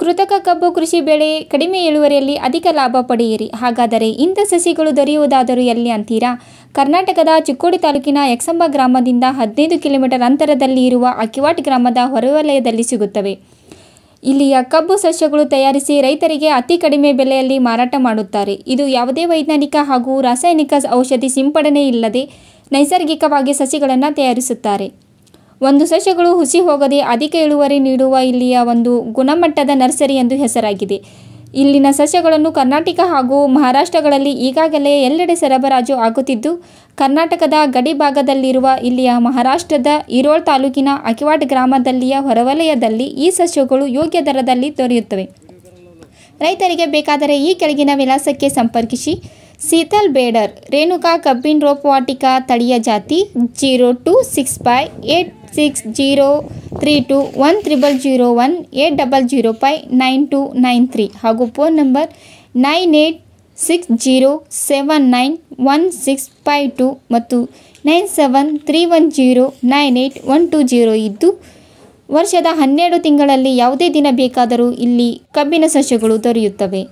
ಕೃತಕ ಕಬ್ಬು ಕೃಷಿ ಬೆಳೆ ಕಡಿಮೆ ಇಳುವರಿಯಲ್ಲಿ ಅಧಿಕ ಲಾಭ ಪಡೆಯಿರಿ ಹಾಗಾದರೆ ಇಂಥ ಸಸಿಗಳು ದೊರೆಯುವುದಾದರೂ ಎಲ್ಲಿ ಅಂತೀರಾ ಕರ್ನಾಟಕದ ಚಿಕ್ಕೋಡಿ ತಾಲೂಕಿನ ಯಕ್ಸಂಬ ಗ್ರಾಮದಿಂದ ಹದಿನೈದು ಕಿಲೋಮೀಟರ್ ಅಂತರದಲ್ಲಿ ಇರುವ ಅಕ್ಕಿವಾಟ್ ಗ್ರಾಮದ ಹೊರವಲಯದಲ್ಲಿ ಸಿಗುತ್ತವೆ ಇಲ್ಲಿಯ ಕಬ್ಬು ಸಸ್ಯಗಳು ತಯಾರಿಸಿ ರೈತರಿಗೆ ಅತಿ ಕಡಿಮೆ ಬೆಲೆಯಲ್ಲಿ ಮಾರಾಟ ಮಾಡುತ್ತಾರೆ ಇದು ಯಾವುದೇ ವೈಜ್ಞಾನಿಕ ಹಾಗೂ ರಾಸಾಯನಿಕ ಔಷಧಿ ಸಿಂಪಡಣೆ ಇಲ್ಲದೆ ನೈಸರ್ಗಿಕವಾಗಿ ಸಸಿಗಳನ್ನು ತಯಾರಿಸುತ್ತಾರೆ ಒಂದು ಸಸ್ಯಗಳು ಹುಸಿ ಹೋಗದೆ ಅಧಿಕ ಇಳುವರಿ ನೀಡುವ ಇಲ್ಲಿಯ ಒಂದು ಗುಣಮಟ್ಟದ ನರ್ಸರಿ ಎಂದು ಹೆಸರಾಗಿದೆ ಇಲ್ಲಿನ ಸಸ್ಯಗಳನ್ನು ಕರ್ನಾಟಕ ಹಾಗೂ ಮಹಾರಾಷ್ಟ್ರಗಳಲ್ಲಿ ಈಗಾಗಲೇ ಎಲ್ಲೆಡೆ ಸರಬರಾಜು ಆಗುತ್ತಿದ್ದು ಕರ್ನಾಟಕದ ಗಡಿ ಭಾಗದಲ್ಲಿರುವ ಇಲ್ಲಿಯ ಮಹಾರಾಷ್ಟ್ರದ ಇರೋಳ್ ತಾಲೂಕಿನ ಅಕಿವಾಡ್ ಗ್ರಾಮದಲ್ಲಿಯ ಹೊರವಲಯದಲ್ಲಿ ಈ ಸಸ್ಯಗಳು ಯೋಗ್ಯ ದರದಲ್ಲಿ ದೊರೆಯುತ್ತವೆ ರೈತರಿಗೆ ಬೇಕಾದರೆ ಈ ಕೆಳಗಿನ ವಿಳಾಸಕ್ಕೆ ಸಂಪರ್ಕಿಸಿ ಸೀತಲ್ ಬೇಡರ್ ರೇಣುಕಾ ಕಬ್ಬಿನ್ ರೋಪವಾಟಿಕಾ ತಳಿಯ ಜಾತಿ zero two six five eight six zero three two one triple zero one eight double zero five nine two nine three ಹಾಗೂ phone number nine eight six zero seven nine one six five two ಮತ್ತು nine seven three one zero nine eight one two zero ಇದ್ದು ವರ್ಷದ ಹನ್ನೆರಡು ತಿಂಗಳಲ್ಲಿ ಯಾವುದೇ ದಿನ ಬೇಕಾದರೂ ಇಲ್ಲಿ ಕಬ್ಬಿನ ಸಸ್ಯಗಳು ದೊರೆಯುತ್ತವೆ